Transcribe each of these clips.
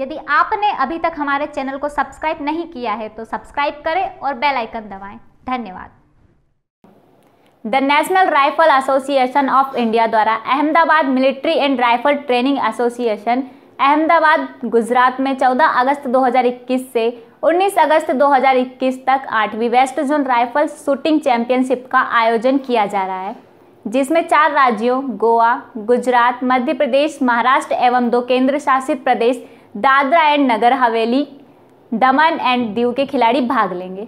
यदि आपने अभी तक हमारे चैनल को सब्सक्राइब नहीं किया है तो सब्सक्राइब करें और बेल आइकन दबाएं धन्यवाद the National Rifle Association of India द्वारा Ahmedabad military and rifle training association Ahmedabad Gujarat में 14 अगस्त 2021 से 19 अगस्त 2021 तक आठवीं west zone rifle shooting championship का आयोजन किया जा रहा है जिसमें चार राज्यों गोवा गुजरात मध्य प्रदेश महाराष्ट्र एवं दो केंद्र शासित प्रदेश दादरा एंड नगर हवेली दमन एंड दीव के खिलाड़ी भाग लेंगे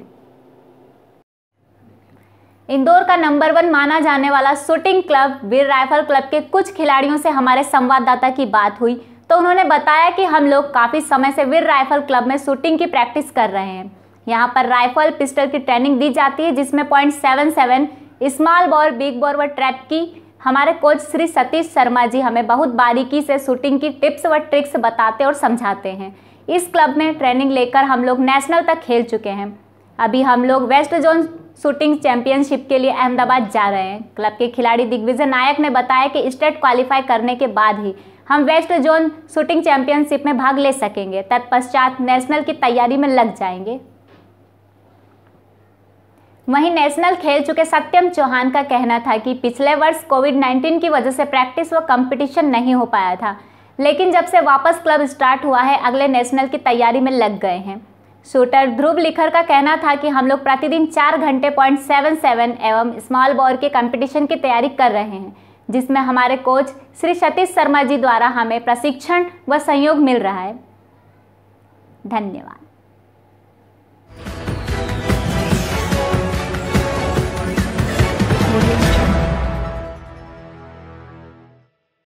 इंदौर का नंबर वन माना जाने वाला shooting club Veer rifle club के कुछ खिलाड़ियों से हमारे संवाददाता की बात हुई तो उन्होंने बताया कि हम लोग काफ़ी समय से वीर राइफल क्लब में शूटिंग की प्रैक्टिस कर रहे हैं यहाँ पर राइफल पिस्टल की ट्रेनिंग दी जाती है जिसमें point seven seven small ball big ball व ट्रैप की हमारे कोच श्री सतीश शर्मा जी हमें बहुत बारीकी से शूटिंग की टिप्स व ट्रिक्स बताते और समझाते हैं इस क्लब में ट्रेनिंग लेकर हम लोग नेशनल तक खेल चुके हैं अभी हम लोग वेस्ट जोन शूटिंग चैंपियनशिप के लिए अहमदाबाद जा रहे हैं क्लब के खिलाड़ी दिग्विजय नायक ने बताया कि स्टेट क्वालिफाई करने के बाद ही हम वेस्ट जोन शूटिंग चैंपियनशिप में भाग ले सकेंगे तत्पश्चात नेशनल की तैयारी में लग जाएंगे वहीं नेशनल खेल चुके सत्यम चौहान का कहना था कि पिछले वर्ष कोविड 19 की वजह से प्रैक्टिस व कंपटीशन नहीं हो पाया था लेकिन जब से वापस क्लब स्टार्ट हुआ है अगले नेशनल की तैयारी में लग गए हैं शूटर ध्रुव लिखर का कहना था कि हम लोग प्रतिदिन चार घंटे पॉइंट सेवन सेवन एवं स्मॉल बॉल के कंपटीशन की तैयारी कर रहे हैं जिसमें हमारे कोच श्री सतीश शर्मा जी द्वारा हमें प्रशिक्षण व सहयोग मिल रहा है धन्यवाद